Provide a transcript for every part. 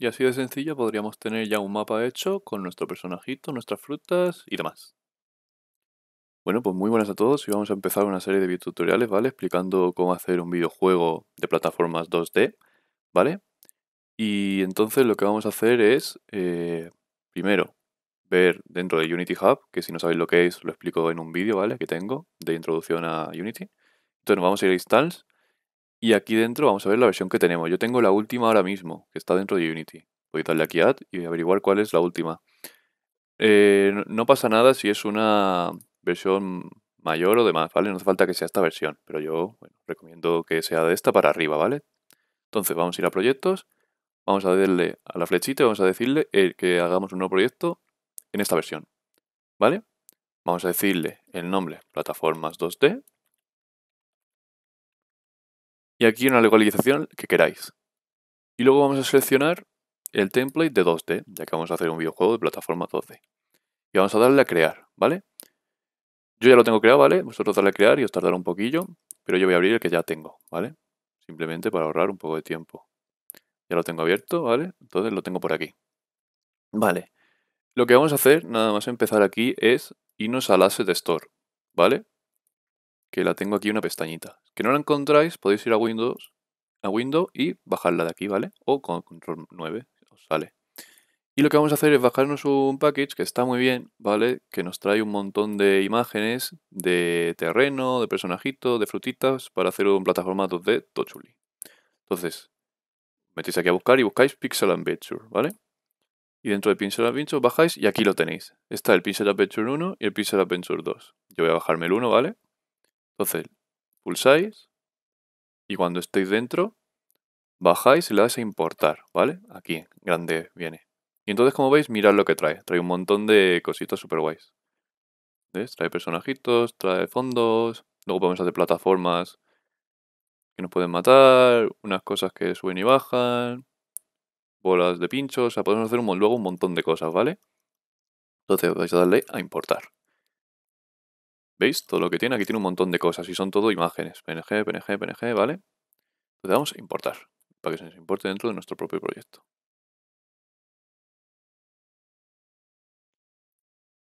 Y así de sencillo podríamos tener ya un mapa hecho con nuestro personajito, nuestras frutas y demás. Bueno, pues muy buenas a todos y vamos a empezar una serie de videotutoriales, ¿vale? Explicando cómo hacer un videojuego de plataformas 2D, ¿vale? Y entonces lo que vamos a hacer es, eh, primero, ver dentro de Unity Hub, que si no sabéis lo que es, lo explico en un vídeo, ¿vale? Que tengo de introducción a Unity. Entonces nos vamos a ir a Installs y aquí dentro vamos a ver la versión que tenemos. Yo tengo la última ahora mismo, que está dentro de Unity. Voy a darle aquí a Add y averiguar cuál es la última. Eh, no pasa nada si es una versión mayor o demás, ¿vale? No hace falta que sea esta versión, pero yo recomiendo que sea de esta para arriba, ¿vale? Entonces vamos a ir a proyectos, vamos a darle a la flechita y vamos a decirle eh, que hagamos un nuevo proyecto en esta versión, ¿vale? Vamos a decirle el nombre, plataformas 2D, y aquí una localización que queráis. Y luego vamos a seleccionar el template de 2D, ya que vamos a hacer un videojuego de plataforma 2D. Y vamos a darle a crear, ¿vale? Yo ya lo tengo creado, ¿vale? Vosotros darle a crear y os tardará un poquillo, pero yo voy a abrir el que ya tengo, ¿vale? Simplemente para ahorrar un poco de tiempo. Ya lo tengo abierto, ¿vale? Entonces lo tengo por aquí. Vale. Lo que vamos a hacer, nada más empezar aquí, es irnos al Asset Store, ¿vale? Que la tengo aquí una pestañita que no la encontráis, podéis ir a Windows, a Windows y bajarla de aquí, ¿vale? O con Control 9 os sale. Y lo que vamos a hacer es bajarnos un package que está muy bien, ¿vale? Que nos trae un montón de imágenes de terreno, de personajitos, de frutitas para hacer un plataforma 2D Tochuli. Entonces, metéis aquí a buscar y buscáis Pixel Adventure, ¿vale? Y dentro de Pixel Adventure bajáis y aquí lo tenéis. Está el Pixel Adventure 1 y el Pixel Adventure 2. Yo voy a bajarme el 1, ¿vale? Entonces, pulsáis y cuando estéis dentro bajáis y le das a importar, ¿vale? Aquí, grande viene. Y entonces como veis, mirad lo que trae. Trae un montón de cositas super guays. ¿Ves? Trae personajitos, trae fondos, luego podemos hacer plataformas que nos pueden matar, unas cosas que suben y bajan, bolas de pinchos, o sea, podemos hacer un, luego un montón de cosas, ¿vale? Entonces vais a darle a importar. ¿Veis? Todo lo que tiene, aquí tiene un montón de cosas y son todo imágenes. PNG, PNG, PNG, ¿vale? Entonces vamos a importar, para que se nos importe dentro de nuestro propio proyecto.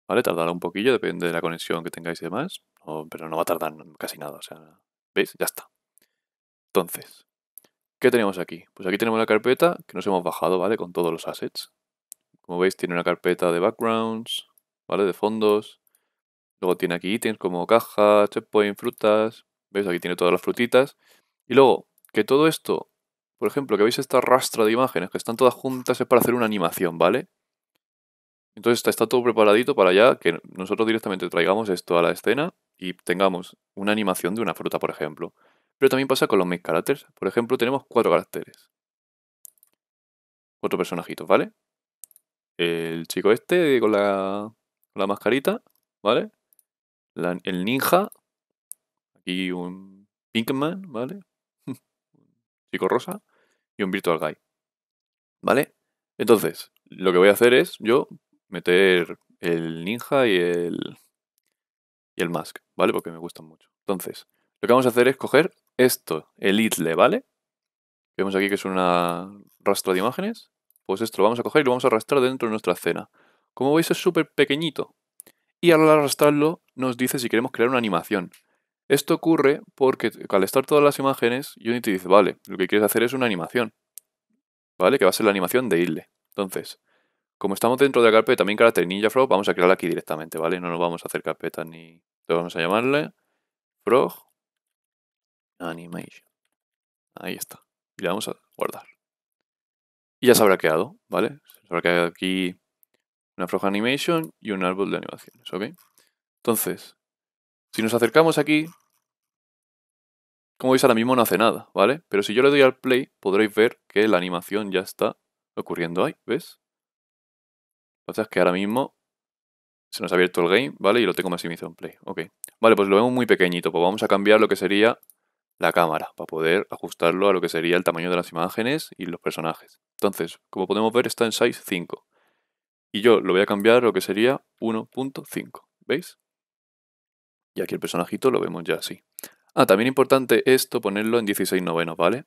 ¿Vale? Tardará un poquillo, depende de la conexión que tengáis y demás, pero no va a tardar casi nada, o sea, ¿veis? Ya está. Entonces, ¿qué tenemos aquí? Pues aquí tenemos la carpeta que nos hemos bajado, ¿vale? Con todos los assets. Como veis, tiene una carpeta de backgrounds, ¿vale? De fondos, Luego tiene aquí ítems como caja, checkpoint, frutas. ¿Veis? Aquí tiene todas las frutitas. Y luego, que todo esto, por ejemplo, que veis esta rastra de imágenes que están todas juntas es para hacer una animación, ¿vale? Entonces está, todo preparadito para ya que nosotros directamente traigamos esto a la escena y tengamos una animación de una fruta, por ejemplo. Pero también pasa con los mis caracteres, Por ejemplo, tenemos cuatro caracteres. Cuatro personajitos, ¿vale? El chico este con la, la mascarita, ¿vale? el ninja, aquí un Pinkman, ¿vale? chico rosa y un Virtual Guy, ¿vale? Entonces, lo que voy a hacer es yo meter el ninja y el, y el mask, ¿vale? Porque me gustan mucho. Entonces, lo que vamos a hacer es coger esto, el itle, ¿vale? Vemos aquí que es una rastro de imágenes. Pues esto lo vamos a coger y lo vamos a arrastrar dentro de nuestra escena. Como veis es súper pequeñito, y al arrastrarlo nos dice si queremos crear una animación. Esto ocurre porque al estar todas las imágenes, Unity dice, vale, lo que quieres hacer es una animación. ¿Vale? Que va a ser la animación de Idle. Entonces, como estamos dentro de la carpeta también carácter Ninja Frog, vamos a crearla aquí directamente, ¿vale? No nos vamos a hacer carpeta ni... Entonces vamos a llamarle Frog Animation. Ahí está. Y le vamos a guardar. Y ya se habrá creado, ¿vale? Se habrá creado aquí una Frog Animation y un árbol de animaciones, ¿ok? Entonces, si nos acercamos aquí, como veis ahora mismo no hace nada, ¿vale? Pero si yo le doy al play, podréis ver que la animación ya está ocurriendo ahí, ¿ves? O que es que ahora mismo se nos ha abierto el game, ¿vale? Y lo tengo maximizado en play, ok. Vale, pues lo vemos muy pequeñito, pues vamos a cambiar lo que sería la cámara, para poder ajustarlo a lo que sería el tamaño de las imágenes y los personajes. Entonces, como podemos ver, está en size 5. Y yo lo voy a cambiar a lo que sería 1.5, ¿veis? Y aquí el personajito lo vemos ya así. Ah, también importante esto ponerlo en 16 novenos, ¿vale?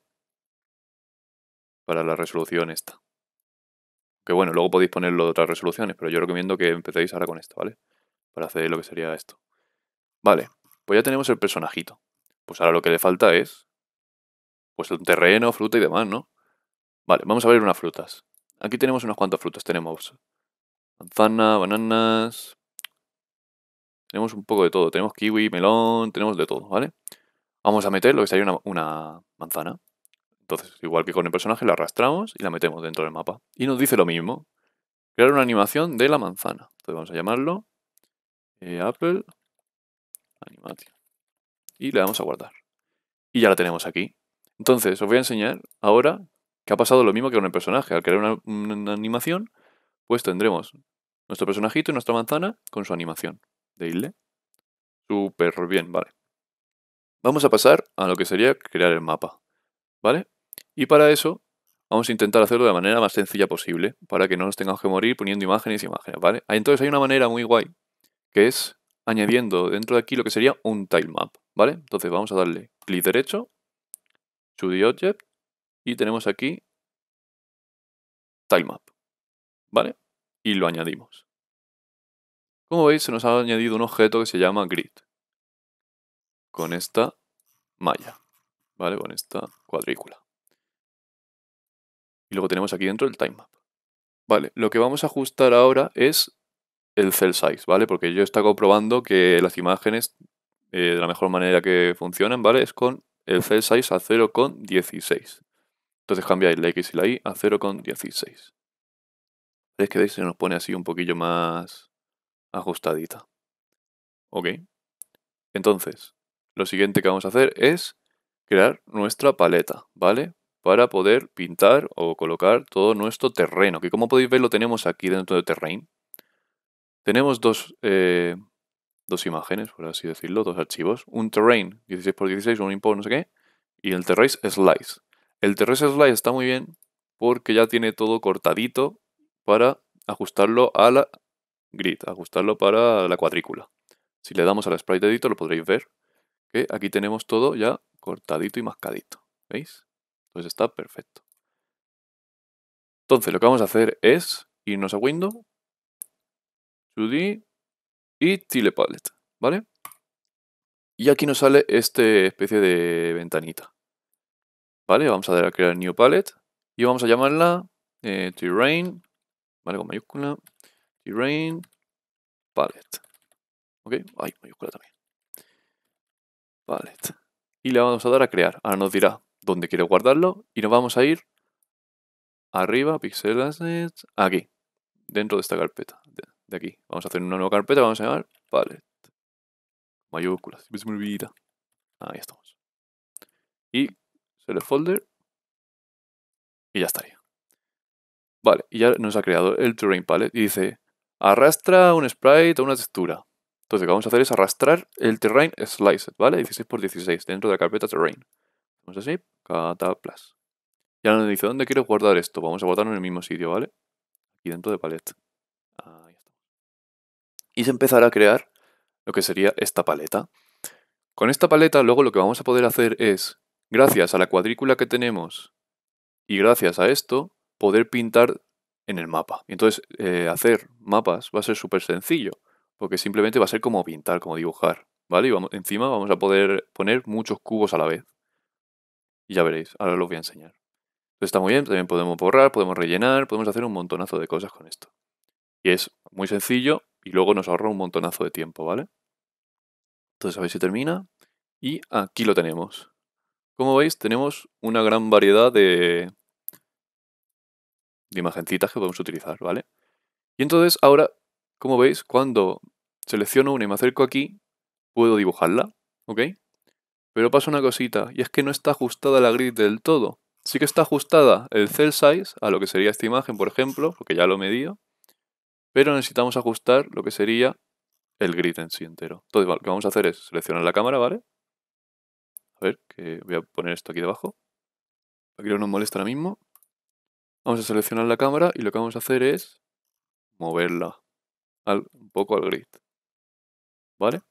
Para la resolución esta. Que bueno, luego podéis ponerlo de otras resoluciones, pero yo recomiendo que empecéis ahora con esto, ¿vale? Para hacer lo que sería esto. Vale, pues ya tenemos el personajito. Pues ahora lo que le falta es... Pues un terreno, fruta y demás, ¿no? Vale, vamos a ver unas frutas. Aquí tenemos unas cuantas frutas. Tenemos manzana, bananas. Tenemos un poco de todo. Tenemos kiwi, melón, tenemos de todo, ¿vale? Vamos a meter lo que sería una, manzana. Entonces, igual que con el personaje, la arrastramos y la metemos dentro del mapa. Y nos dice lo mismo. Crear una animación de la manzana. Entonces vamos a llamarlo eh, Apple Animation. Y le damos a guardar. Y ya la tenemos aquí. Entonces, os voy a enseñar ahora que ha pasado lo mismo que con el personaje. Al crear una, animación, pues tendremos nuestro personajito y nuestra manzana con su animación de irle. Súper bien, vale. Vamos a pasar a lo que sería crear el mapa, ¿vale? Y para eso vamos a intentar hacerlo de la manera más sencilla posible, para que no nos tengamos que morir poniendo imágenes y imágenes, ¿vale? Ah, entonces hay una manera muy guay, que es añadiendo dentro de aquí lo que sería un tilemap, ¿vale? Entonces vamos a darle clic derecho, to the object, y tenemos aquí tilemap, ¿vale? y lo añadimos. Como veis, se nos ha añadido un objeto que se llama grid. Con esta malla, ¿vale? Con esta cuadrícula. Y luego tenemos aquí dentro el timemap. Vale, lo que vamos a ajustar ahora es el cell size, ¿vale? Porque yo he estado comprobando que las imágenes, eh, de la mejor manera que funcionan, ¿vale? Es con el cell size a 0,16. Entonces cambiáis la X y la Y a 0,16 es que veis se nos pone así un poquillo más ajustadita. ¿Ok? Entonces, lo siguiente que vamos a hacer es crear nuestra paleta, ¿vale? Para poder pintar o colocar todo nuestro terreno, que como podéis ver lo tenemos aquí dentro de Terrain. Tenemos dos, eh, dos imágenes, por así decirlo, dos archivos. Un Terrain 16x16, un import, no sé qué, y el Terrain Slice. El Terrain Slice está muy bien porque ya tiene todo cortadito para ajustarlo a la grid, ajustarlo para la cuadrícula. Si le damos al sprite editor lo podréis ver que aquí tenemos todo ya cortadito y mascadito. ¿Veis? Entonces está perfecto. Entonces lo que vamos a hacer es irnos a Windows, 2D y Tile Palette, ¿vale? Y aquí nos sale esta especie de ventanita. ¿Vale? Vamos a dar a crear New Palette y vamos a llamarla eh, Terrain ¿vale? Con mayúscula, terrain, palette. ¿Ok? Ay, mayúscula también. Palette. Y le vamos a dar a crear. Ahora nos dirá dónde quiere guardarlo y nos vamos a ir arriba, pixel assets, aquí, dentro de esta carpeta, de, aquí. Vamos a hacer una nueva carpeta, vamos a llamar palette. Mayúscula. siempre se Ahí estamos. Y select folder. Y ya estaría. Vale, y ya nos ha creado el Terrain Palette y dice, arrastra un sprite o una textura. Entonces lo que vamos a hacer es arrastrar el Terrain slice ¿vale? 16x16 dentro de la carpeta Terrain. Vamos a así, cataplas. Ya nos dice, ¿dónde quiero guardar esto? Vamos a guardarlo en el mismo sitio, ¿vale? Aquí dentro de palette. Ahí está. Y se empezará a crear lo que sería esta paleta. Con esta paleta luego lo que vamos a poder hacer es, gracias a la cuadrícula que tenemos y gracias a esto, poder pintar en el mapa. Entonces, eh, hacer mapas va a ser súper sencillo, porque simplemente va a ser como pintar, como dibujar, ¿vale? Y encima vamos a poder poner muchos cubos a la vez. Y ya veréis, ahora lo voy a enseñar. está muy bien, también podemos borrar, podemos rellenar, podemos hacer un montonazo de cosas con esto. Y es muy sencillo y luego nos ahorra un montonazo de tiempo, ¿vale? Entonces a ver si termina. Y aquí lo tenemos. Como veis, tenemos una gran variedad de, de imagencitas que podemos utilizar, ¿vale? Y entonces ahora, como veis, cuando selecciono una y me acerco aquí, puedo dibujarla, ¿ok? Pero pasa una cosita, y es que no está ajustada la grid del todo. Sí que está ajustada el cell size a lo que sería esta imagen, por ejemplo, porque ya lo he medido pero necesitamos ajustar lo que sería el grid en sí entero. Entonces, lo que vamos a hacer es seleccionar la cámara, ¿vale? A ver, que voy a poner esto aquí debajo. Aquí no nos molesta ahora mismo. Vamos a seleccionar la cámara y lo que vamos a hacer es moverla un poco al grid. ¿Vale?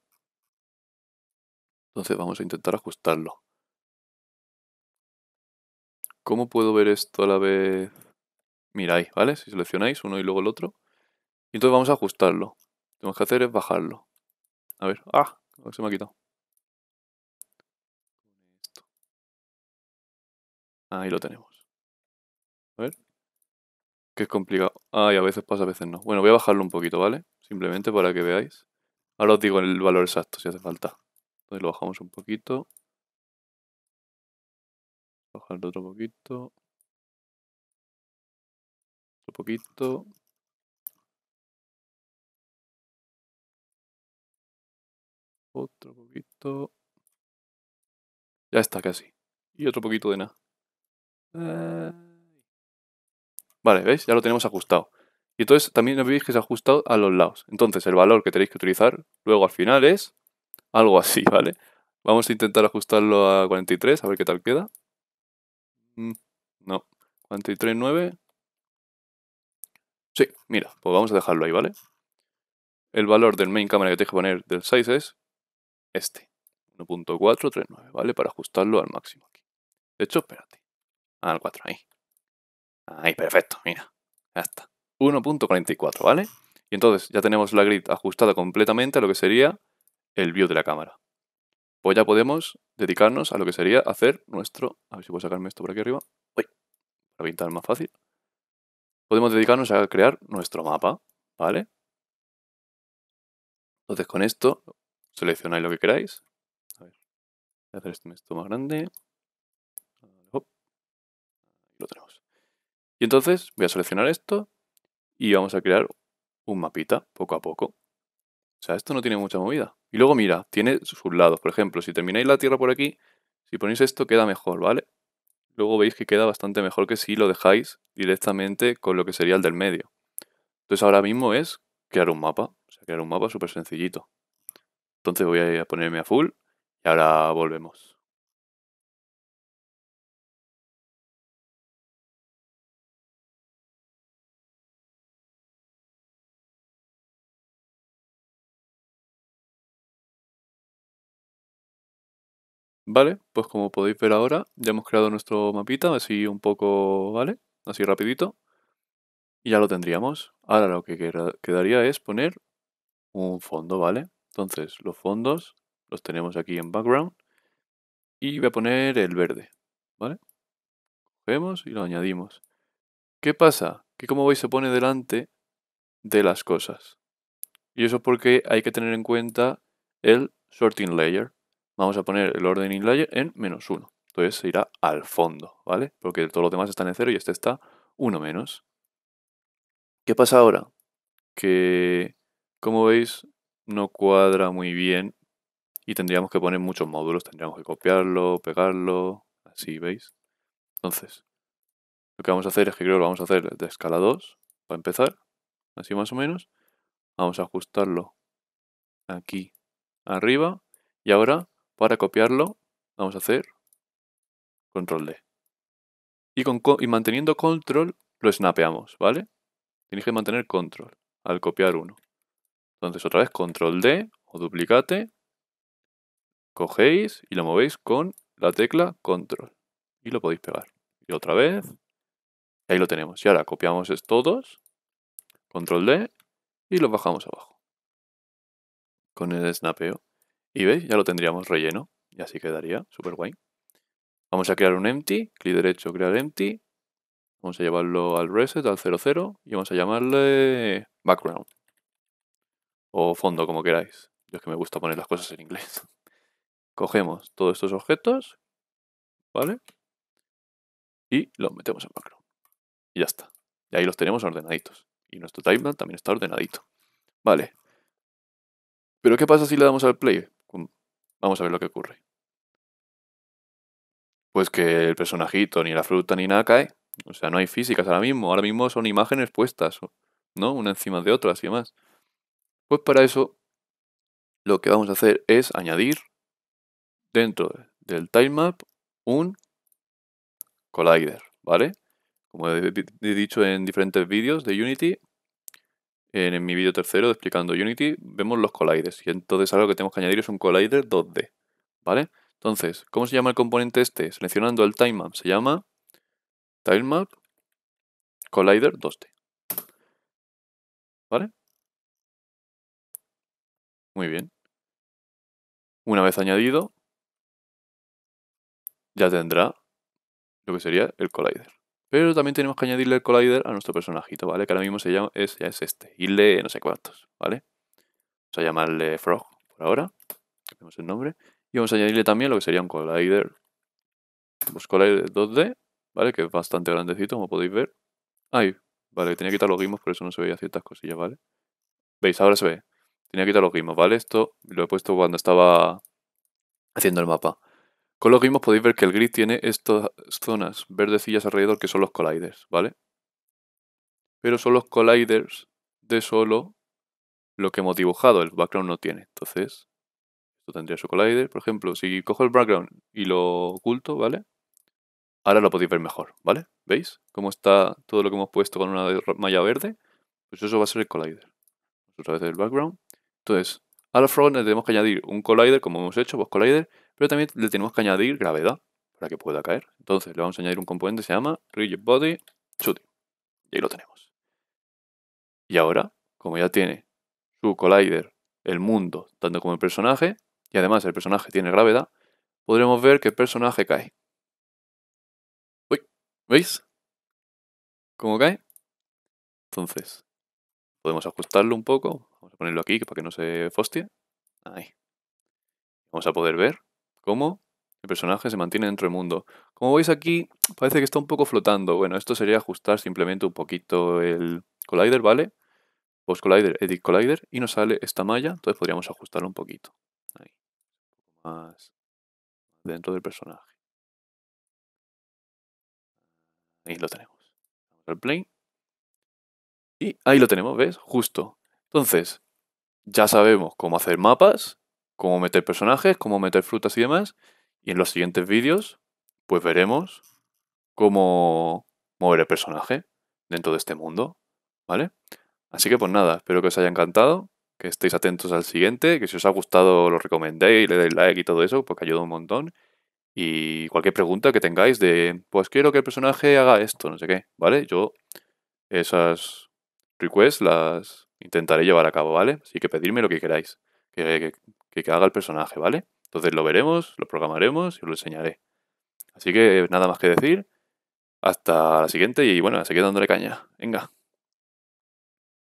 Entonces vamos a intentar ajustarlo. ¿Cómo puedo ver esto a la vez? Miráis, ¿vale? Si seleccionáis uno y luego el otro. Y entonces vamos a ajustarlo. Lo que tenemos que hacer es bajarlo. A ver. ¡Ah! Se me ha quitado. Ahí lo tenemos. Que es complicado. Ay, ah, a veces pasa, a veces no. Bueno, voy a bajarlo un poquito, ¿vale? Simplemente para que veáis. Ahora os digo el valor exacto si hace falta. Entonces lo bajamos un poquito. Bajarlo otro poquito. Otro poquito. Otro poquito. Ya está casi. Y otro poquito de nada. Eh... Vale, ¿veis? Ya lo tenemos ajustado. Y entonces también veis que se ha ajustado a los lados. Entonces el valor que tenéis que utilizar luego al final es algo así, ¿vale? Vamos a intentar ajustarlo a 43, a ver qué tal queda. Mm, no, 43.9. Sí, mira, pues vamos a dejarlo ahí, ¿vale? El valor del main camera que tenéis que poner del size es este, 1.439, ¿vale? Para ajustarlo al máximo aquí. De hecho, espérate, al 4, ahí. Ahí, perfecto, mira. Ya está. 1.44, ¿vale? Y entonces ya tenemos la grid ajustada completamente a lo que sería el view de la cámara. Pues ya podemos dedicarnos a lo que sería hacer nuestro... A ver si puedo sacarme esto por aquí arriba. Uy, para pintar más fácil. Podemos dedicarnos a crear nuestro mapa, ¿vale? Entonces con esto seleccionáis lo que queráis. A ver, voy a hacer este esto más grande. Y entonces voy a seleccionar esto y vamos a crear un mapita poco a poco. O sea, esto no tiene mucha movida. Y luego mira, tiene sus lados. Por ejemplo, si termináis la tierra por aquí, si ponéis esto queda mejor, ¿vale? Luego veis que queda bastante mejor que si lo dejáis directamente con lo que sería el del medio. Entonces ahora mismo es crear un mapa. O sea, crear un mapa súper sencillito. Entonces voy a ponerme a full y ahora volvemos. Vale, pues como podéis ver ahora, ya hemos creado nuestro mapita, así un poco, ¿vale? Así rapidito. Y ya lo tendríamos. Ahora lo que quedaría es poner un fondo, ¿vale? Entonces, los fondos los tenemos aquí en background. Y voy a poner el verde, ¿vale? Cogemos y lo añadimos. ¿Qué pasa? Que como veis se pone delante de las cosas. Y eso es porque hay que tener en cuenta el sorting layer, vamos a poner el orden layer en menos 1. Entonces se irá al fondo, ¿vale? Porque todos los demás están en 0 y este está 1 menos. ¿Qué pasa ahora? Que, como veis, no cuadra muy bien y tendríamos que poner muchos módulos. Tendríamos que copiarlo, pegarlo, así, ¿veis? Entonces, lo que vamos a hacer es que creo que lo vamos a hacer de escala 2, para empezar, así más o menos. Vamos a ajustarlo aquí arriba y ahora para copiarlo, vamos a hacer control D. Y, manteniendo control, lo snapeamos, ¿vale? Tienes que mantener control al copiar uno. Entonces otra vez control D o duplicate, cogéis y lo movéis con la tecla control y lo podéis pegar. Y otra vez, ahí lo tenemos. Y ahora copiamos todos, control D y los bajamos abajo con el snapeo. Y veis, ya lo tendríamos relleno. Y así quedaría, súper guay. Vamos a crear un empty, clic derecho, crear empty. Vamos a llevarlo al reset, al 00, y vamos a llamarle background. O fondo, como queráis. Yo es que me gusta poner las cosas en inglés. Cogemos todos estos objetos, ¿vale? Y los metemos en background. Y ya está. Y ahí los tenemos ordenaditos. Y nuestro timeline también está ordenadito. Vale. Pero ¿qué pasa si le damos al play? Vamos a ver lo que ocurre. Pues que el personajito, ni la fruta, ni nada cae. O sea, no hay físicas ahora mismo. Ahora mismo son imágenes puestas, ¿no? Una encima de otra, y demás. Pues para eso, lo que vamos a hacer es añadir dentro del map un collider, ¿vale? Como he dicho en diferentes vídeos de Unity, en, mi vídeo tercero explicando Unity, vemos los colliders. Y entonces algo que tenemos que añadir es un collider 2D. ¿Vale? Entonces, ¿cómo se llama el componente este? Seleccionando el Timemap, se llama Timemap collider 2D. ¿Vale? Muy bien. Una vez añadido, ya tendrá lo que sería el collider. Pero también tenemos que añadirle el collider a nuestro personajito, ¿vale? Que ahora mismo se llama, es, ya es este. Y le no sé cuántos, ¿vale? Vamos a llamarle Frog por ahora. Tenemos el nombre. Y vamos a añadirle también lo que sería un collider. Pues collider 2D, ¿vale? Que es bastante grandecito, como podéis ver. Ay, vale, tenía que quitar los guimos, por eso no se veía ciertas cosillas, ¿vale? ¿Veis? Ahora se ve. Tenía que quitar los guimos, ¿vale? Esto lo he puesto cuando estaba haciendo el mapa. Con lo podéis ver que el grid tiene estas zonas verdecillas alrededor que son los colliders, ¿vale? Pero son los colliders de solo lo que hemos dibujado, el background no tiene. Entonces, esto tendría su collider. Por ejemplo, si cojo el background y lo oculto, ¿vale? Ahora lo podéis ver mejor, ¿vale? ¿Veis? Cómo está todo lo que hemos puesto con una malla verde. Pues eso va a ser el collider. Otra vez el background. Entonces, a la front tenemos que añadir un collider, como hemos hecho, pues collider, pero también le tenemos que añadir gravedad para que pueda caer. Entonces le vamos a añadir un componente que se llama rigid body shooting. Y ahí lo tenemos. Y ahora, como ya tiene su collider, el mundo, tanto como el personaje, y además el personaje tiene gravedad, podremos ver que el personaje cae. ¿veis? ¿Cómo cae? Entonces, podemos ajustarlo un poco. Vamos a ponerlo aquí para que no se foste Ahí. Vamos a poder ver ¿Cómo? El personaje se mantiene dentro del mundo. Como veis aquí, parece que está un poco flotando. Bueno, esto sería ajustar simplemente un poquito el collider, ¿vale? Post collider, edit collider, y nos sale esta malla, entonces podríamos ajustarlo un poquito. Ahí. Más dentro del personaje. Ahí lo tenemos. Vamos plane. Y ahí lo tenemos, ¿ves? Justo. Entonces, ya sabemos cómo hacer mapas, cómo meter personajes, cómo meter frutas y demás. Y en los siguientes vídeos, pues veremos cómo mover el personaje dentro de este mundo, ¿vale? Así que pues nada, espero que os haya encantado, que estéis atentos al siguiente, que si os ha gustado lo recomendéis, le deis like y todo eso, porque ayuda un montón. Y cualquier pregunta que tengáis de, pues quiero que el personaje haga esto, no sé qué, ¿vale? Yo esas requests las intentaré llevar a cabo, ¿vale? Así que pedidme lo que queráis, que que haga el personaje, ¿vale? Entonces lo veremos, lo programaremos y os lo enseñaré. Así que nada más que decir. Hasta la siguiente y bueno, seguir dándole caña. Venga.